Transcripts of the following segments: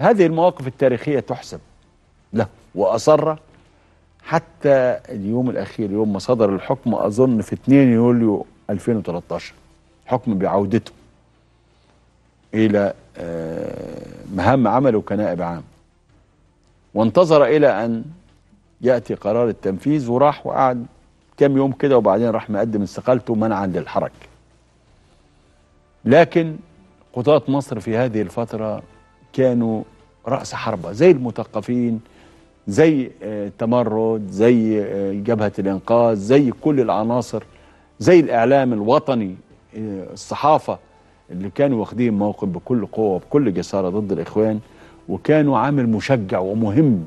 هذه المواقف التاريخية تحسب له وأصر حتى اليوم الأخير يوم ما صدر الحكم أظن في 2 يوليو 2013 حكم بعودته إلى آه، مهام عمله كنائب عام وانتظر إلى أن يأتي قرار التنفيذ وراح وقعد كام يوم كده وبعدين راح مقدم استقالته منعا للحركه لكن قضاة مصر في هذه الفترة كانوا رأس حربة زي المثقفين زي آه، التمرد زي آه، جبهة الإنقاذ زي كل العناصر زي الإعلام الوطني آه، الصحافة اللي كانوا واخدين موقف بكل قوة وبكل جسارة ضد الإخوان وكانوا عامل مشجع ومهم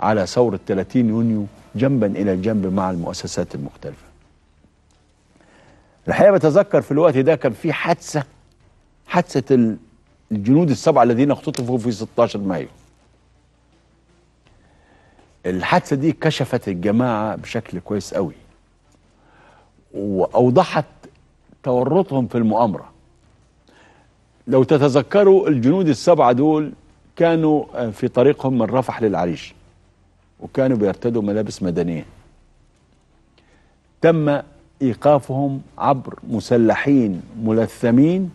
على ثورة 30 يونيو جنبا إلى جنب مع المؤسسات المختلفة الحقيقة بتذكر في الوقت ده كان في حادثة حادثة الجنود السبعه الذين اختطفوا في 16 مايو الحادثه دي كشفت الجماعه بشكل كويس قوي واوضحت تورطهم في المؤامره لو تتذكروا الجنود السبعه دول كانوا آه، في طريقهم من رفح للعريش وكانوا بيرتدوا ملابس مدنيه تم ايقافهم عبر مسلحين ملثمين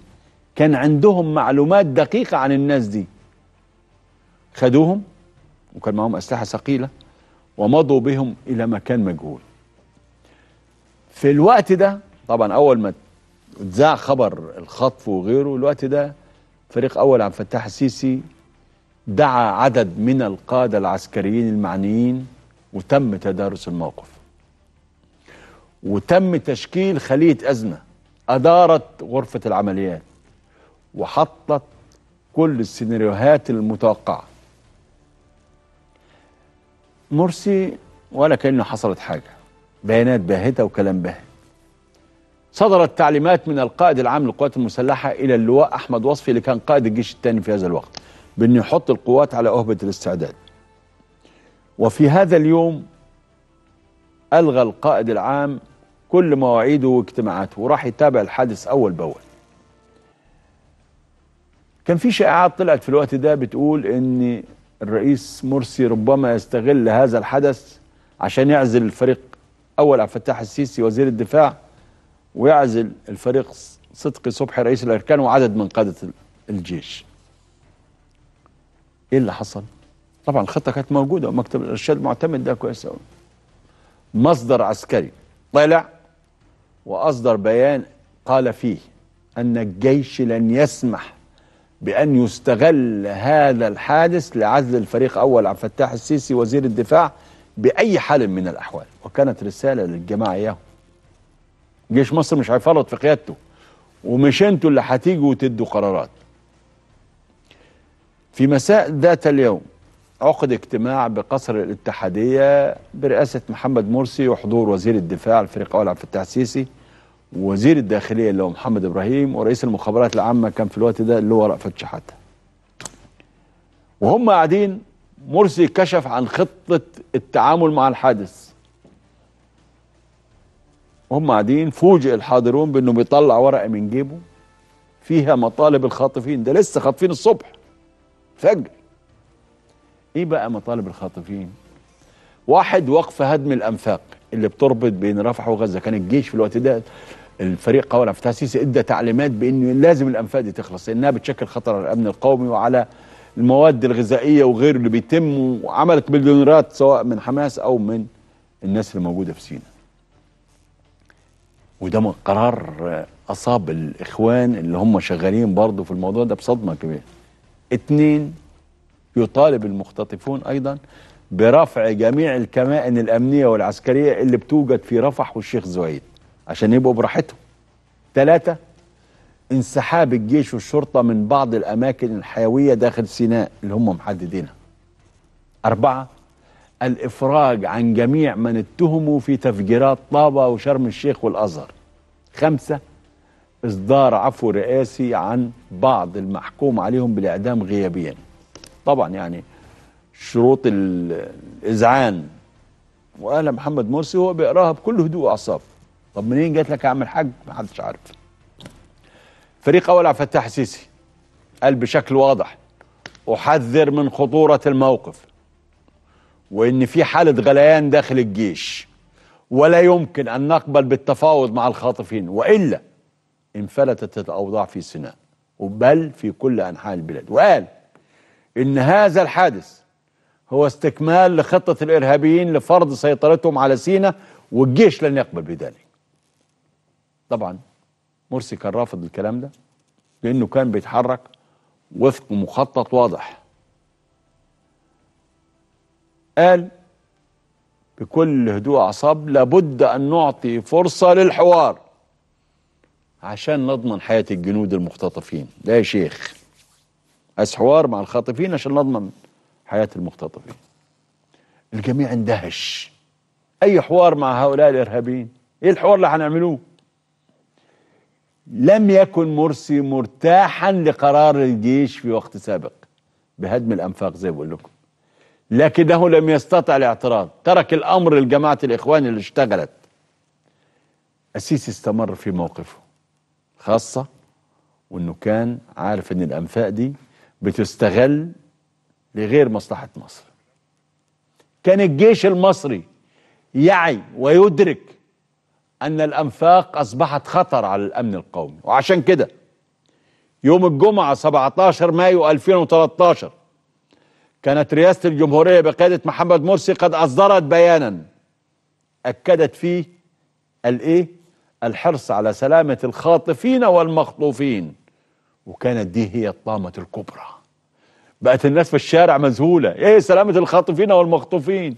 كان عندهم معلومات دقيقة عن الناس دي خدوهم وكان معهم أسلحة ثقيلة ومضوا بهم إلى مكان مجهول في الوقت ده طبعا أول ما اتذاع خبر الخطف وغيره الوقت ده فريق أول عبد الفتاح السيسي دعا عدد من القادة العسكريين المعنيين وتم تدارس الموقف وتم تشكيل خلية أزمة أدارت غرفة العمليات وحطت كل السيناريوهات المتوقعة مرسي ولا كأنه حصلت حاجة بيانات باهتة وكلام باهت صدرت تعليمات من القائد العام للقوات المسلحة إلى اللواء أحمد وصفي اللي كان قائد الجيش الثاني في هذا الوقت بأنه يحط القوات على أهبة الاستعداد وفي هذا اليوم ألغى القائد العام كل مواعيده واجتماعاته وراح يتابع الحادث أول بأول كان في شائعات طلعت في الوقت ده بتقول ان الرئيس مرسي ربما يستغل هذا الحدث عشان يعزل الفريق اول عبد الفتاح السيسي وزير الدفاع ويعزل الفريق صدقي صبحي رئيس الاركان وعدد من قاده الجيش. ايه اللي حصل؟ طبعا الخطه كانت موجوده ومكتب الارشاد معتمد ده كويس قوي. مصدر عسكري طلع واصدر بيان قال فيه ان الجيش لن يسمح بأن يستغل هذا الحادث لعزل الفريق أول عبد الفتاح السيسي وزير الدفاع بأي حال من الأحوال وكانت رسالة للجماعة إياهم جيش مصر مش هيفرط في قيادته ومش انتوا اللي هتيجوا وتدوا قرارات في مساء ذات اليوم عقد اجتماع بقصر الاتحادية برئاسة محمد مرسي وحضور وزير الدفاع الفريق أول عبد الفتاح السيسي وزير الداخليه اللي هو محمد ابراهيم ورئيس المخابرات العامه كان في الوقت ده اللي هو رأفت شحاته. وهم قاعدين مرسي كشف عن خطه التعامل مع الحادث. وهم قاعدين فوجئ الحاضرون بانه بيطلع ورقه من جيبه فيها مطالب الخاطفين ده لسه خاطفين الصبح فجر. ايه بقى مطالب الخاطفين؟ واحد وقف هدم الانفاق اللي بتربط بين رفح وغزه كان الجيش في الوقت ده الفريق قوي في تاسيس ادى تعليمات بانه لازم الانفاق دي تخلص لانها بتشكل خطر على الامن القومي وعلى المواد الغذائيه وغيره اللي بيتم وعملت مليونيرات سواء من حماس او من الناس اللي موجوده في سيناء. وده قرار اصاب الاخوان اللي هم شغالين برضه في الموضوع ده بصدمه كبيره. اتنين يطالب المختطفون ايضا برفع جميع الكمائن الأمنية والعسكرية اللي بتوجد في رفح والشيخ زويد عشان يبقوا براحتهم ثلاثة انسحاب الجيش والشرطة من بعض الأماكن الحيوية داخل سيناء اللي هم محددينها أربعة الإفراج عن جميع من اتهموا في تفجيرات طابة وشرم الشيخ والأزهر خمسة إصدار عفو رئاسي عن بعض المحكوم عليهم بالإعدام غيابيا طبعا يعني شروط الإذعان وقال محمد مرسي هو بيقراها بكل هدوء وأعصاب طب منين جات لك يا عم الحاج ما حدش عارف فريق أول عبد الفتاح السيسي قال بشكل واضح أحذر من خطورة الموقف وإن في حالة غليان داخل الجيش ولا يمكن أن نقبل بالتفاوض مع الخاطفين وإلا انفلتت الأوضاع في سيناء بل في كل أنحاء البلاد وقال إن هذا الحادث هو استكمال لخطة الإرهابيين لفرض سيطرتهم على سيناء والجيش لن يقبل بذلك طبعا مرسي كان رافض الكلام ده لأنه كان بيتحرك وفق مخطط واضح قال بكل هدوء أعصاب لابد أن نعطي فرصة للحوار عشان نضمن حياة الجنود المختطفين ده يا شيخ عايز حوار مع الخاطفين عشان نضمن حياة المختطفين الجميع اندهش أي حوار مع هؤلاء الإرهابيين إيه الحوار اللي هنعملوه لم يكن مرسي مرتاحا لقرار الجيش في وقت سابق بهدم الأنفاق زي بقول لكم لكنه لم يستطع الاعتراض ترك الأمر لجماعة الإخوان اللي اشتغلت السيسي استمر في موقفه خاصة وأنه كان عارف أن الأنفاق دي بتستغل لغير مصلحة مصر كان الجيش المصري يعي ويدرك أن الأنفاق أصبحت خطر على الأمن القومي وعشان كده يوم الجمعة 17 مايو 2013 كانت رئاسة الجمهورية بقيادة محمد مرسي قد أصدرت بيانا أكدت فيه الإيه؟ الحرص على سلامة الخاطفين والمخطوفين وكانت دي هي الطامة الكبرى بقت الناس في الشارع مذهوله ايه سلامه الخاطفين او المخطوفين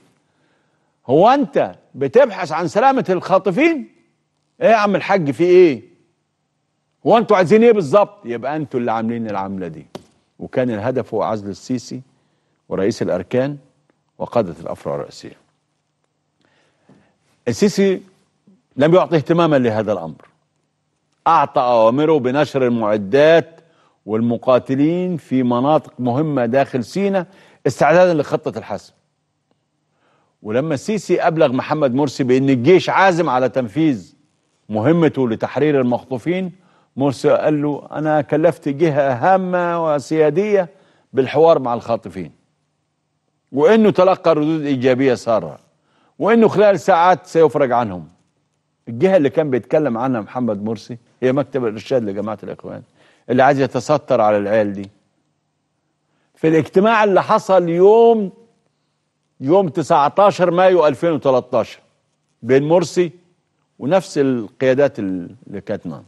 هو انت بتبحث عن سلامه الخاطفين ايه يا عم الحاج في ايه هو انتوا عايزين ايه بالظبط يبقى انتوا اللي عاملين العمله دي وكان الهدف هو عزل السيسي ورئيس الاركان وقاده الافرع الرئاسيه السيسي لم يعطي اهتماما لهذا الامر اعطى اوامره بنشر المعدات والمقاتلين في مناطق مهمة داخل سينا استعدادا لخطة الحسم ولما السيسي أبلغ محمد مرسي بأن الجيش عازم على تنفيذ مهمته لتحرير المخطوفين مرسي قال له أنا كلفت جهة هامة وسيادية بالحوار مع الخاطفين وأنه تلقى ردود إيجابية سارة وأنه خلال ساعات سيفرج عنهم الجهة اللي كان بيتكلم عنها محمد مرسي هي مكتب الإرشاد لجماعة الإخوان اللي عايز يتستر على العيال دي في الاجتماع اللي حصل يوم يوم 19 مايو 2013 بين مرسي ونفس القيادات اللي كانت معانا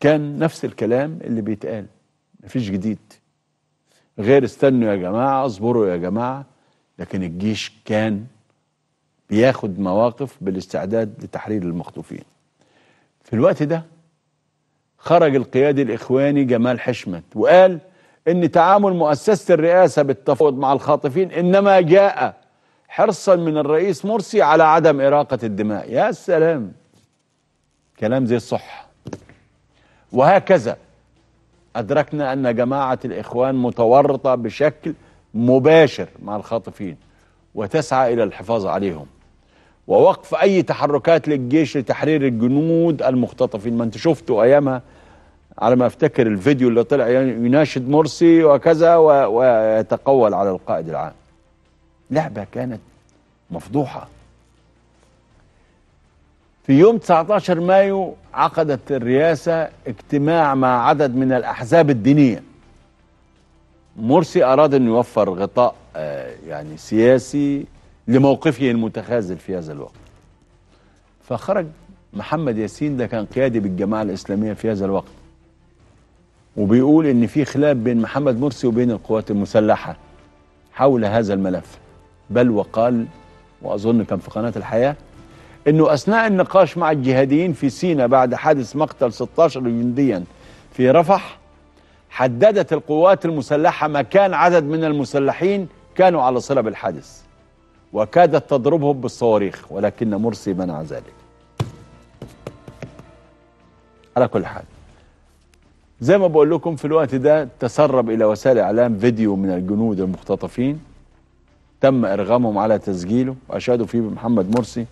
كان نفس الكلام اللي بيتقال مفيش جديد غير استنوا يا جماعة اصبروا يا جماعة لكن الجيش كان بياخد مواقف بالاستعداد لتحرير المخطوفين في الوقت ده خرج القيادي الإخواني جمال حشمت وقال إن تعامل مؤسسة الرئاسة بالتفاوض مع الخاطفين إنما جاء حرصا من الرئيس مرسي على عدم إراقة الدماء يا سلام كلام زي الصح وهكذا أدركنا أن جماعة الإخوان متورطة بشكل مباشر مع الخاطفين وتسعى إلى الحفاظ عليهم ووقف أي تحركات للجيش لتحرير الجنود المختطفين ما أنت شفتوا أيامها على ما افتكر الفيديو اللي طلع يناشد يعني مرسي وكذا ويتقول على القائد العام لعبة كانت مفضوحة في يوم 19 مايو عقدت الرئاسة اجتماع مع عدد من الأحزاب الدينية مرسي أراد أن يوفر غطاء آه، يعني سياسي لموقفه المتخاذل في هذا الوقت فخرج محمد ياسين ده كان قيادي بالجماعة الإسلامية في هذا الوقت وبيقول ان في خلاف بين محمد مرسي وبين القوات المسلحه حول هذا الملف بل وقال واظن كان في قناه الحياه انه اثناء النقاش مع الجهاديين في سينا بعد حادث مقتل 16 جنديا في رفح حددت القوات المسلحه مكان عدد من المسلحين كانوا على صله بالحادث وكادت تضربهم بالصواريخ ولكن مرسي منع ذلك على كل حال زي ما بقول لكم في الوقت ده تسرب إلى وسائل الإعلام فيديو من الجنود المختطفين تم إرغامهم على تسجيله واشادوا فيه بمحمد مرسي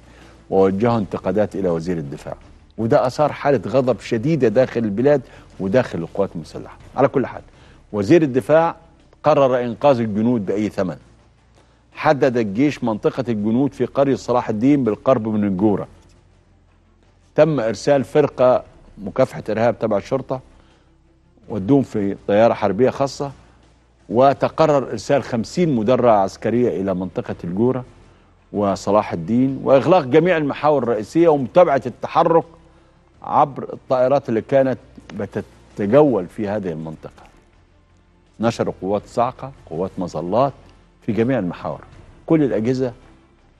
ووجهوا انتقادات إلى وزير الدفاع وده أثار حالة غضب شديدة داخل البلاد وداخل القوات المسلحة على كل حال وزير الدفاع قرر إنقاذ الجنود بأي ثمن حدد الجيش منطقة الجنود في قرية صلاح الدين بالقرب من الجورة تم إرسال فرقة مكافحة إرهاب تبع الشرطة ودوهم في طيارة حربية خاصة وتقرر إرسال خمسين مدرعة عسكرية إلى منطقة الجورة وصلاح الدين وإغلاق جميع المحاور الرئيسية ومتابعة التحرك عبر الطائرات اللي كانت بتتجول في هذه المنطقة نشروا قوات صاعقة قوات مظلات في جميع المحاور كل الأجهزة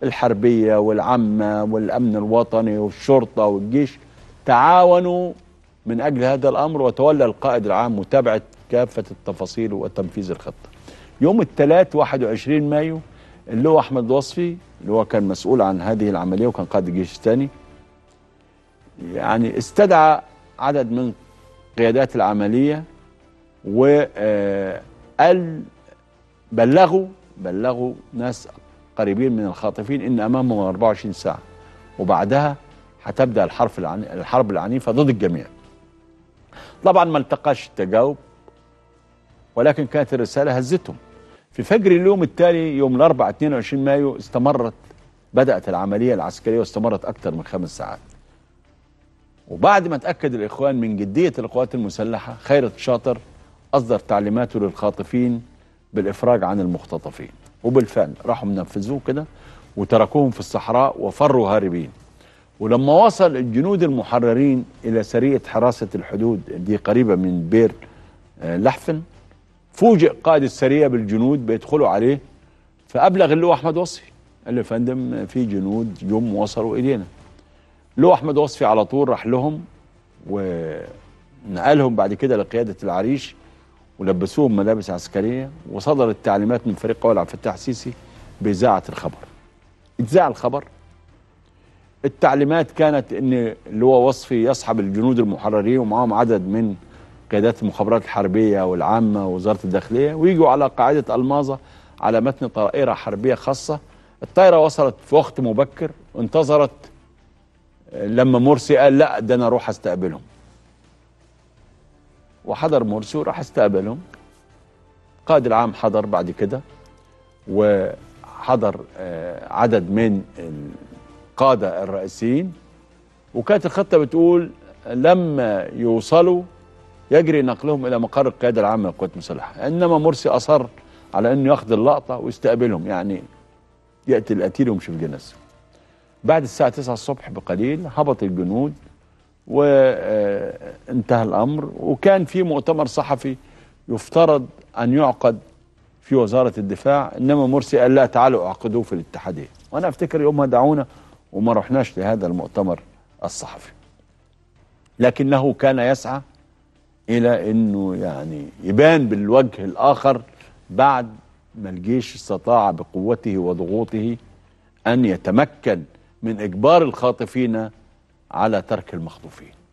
الحربية والعامة والأمن الوطني والشرطة والجيش تعاونوا من أجل هذا الأمر وتولى القائد العام متابعة كافة التفاصيل وتنفيذ الخطة يوم الثلاث 21 مايو اللي هو أحمد وصفي اللي هو كان مسؤول عن هذه العملية وكان قائد الجيش الثاني يعني استدعى عدد من قيادات العملية وقال آه، بلغوا بلغوا ناس قريبين من الخاطفين ان امامهم 24 ساعه وبعدها هتبدا الحرب العنيفه ضد الجميع طبعا ما التقاش التجاوب ولكن كانت الرسالة هزتهم في فجر اليوم التالي يوم الأربعاء 22 مايو استمرت بدأت العملية العسكرية واستمرت أكثر من خمس ساعات وبعد ما تأكد الإخوان من جدية القوات المسلحة خيرت شاطر أصدر تعليماته للخاطفين بالإفراج عن المختطفين وبالفعل راحوا منفذوه كده وتركوهم في الصحراء وفروا هاربين ولما وصل الجنود المحررين إلى سرية حراسة الحدود دي قريبة من بير آه، لحفن فوجئ قائد السرية بالجنود بيدخلوا عليه فأبلغ اللواء أحمد وصفي قال له يا فندم في جنود جم وصلوا إلينا اللواء أحمد وصفي على طول راح لهم ونقلهم بعد كده لقيادة العريش ولبسوهم ملابس عسكرية وصدرت تعليمات من فريق قوى عبد الفتاح السيسي بإذاعة الخبر اتذاع الخبر التعليمات كانت ان اللي هو وصفي يصحب الجنود المحررين ومعاهم عدد من قيادات المخابرات الحربيه والعامه ووزاره الداخليه ويجوا على قاعده الماظه على متن طائره حربيه خاصه الطائره وصلت في وقت مبكر انتظرت لما مرسي قال لا ده انا اروح استقبلهم وحضر مرسي وراح استقبلهم قائد العام حضر بعد كده وحضر آه، عدد من القادة الرئيسيين وكانت الخطة بتقول لما يوصلوا يجري نقلهم إلى مقر القيادة العامة للقوات المسلحة إنما مرسي أصر على أنه ياخذ اللقطة ويستقبلهم يعني يأتي القتيل في الجنازة بعد الساعة 9 الصبح بقليل هبط الجنود وانتهى الأمر وكان في مؤتمر صحفي يفترض أن يعقد في وزارة الدفاع إنما مرسي قال لا تعالوا اعقدوه في الاتحادية وأنا أفتكر يومها دعونا وما رحناش لهذا المؤتمر الصحفي لكنه كان يسعى إلى أنه يعني يبان بالوجه الآخر بعد ما الجيش استطاع بقوته وضغوطه أن يتمكن من إجبار الخاطفين على ترك المخطوفين